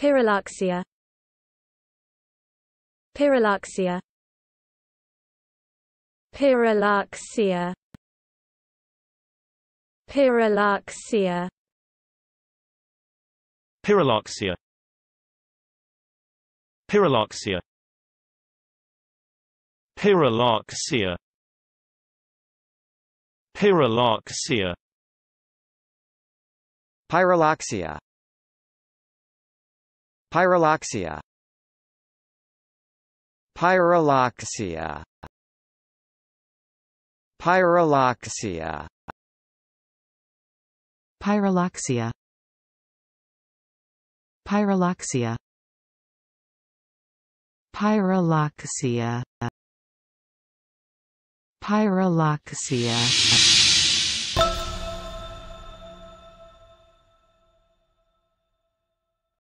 Pyrrhalaxia Pyrrhalaxia Pyrrhalaxia Pyrrhalaxia Pyrrhalaxia Pyrrhalaxia Pyrrhalaxia Pyrrhalaxia Pyrrhalaxia Pyroloxia Pyroloxia Pyroloxia Pyroloxia Pyroloxia Pyroloxia Pyroloxia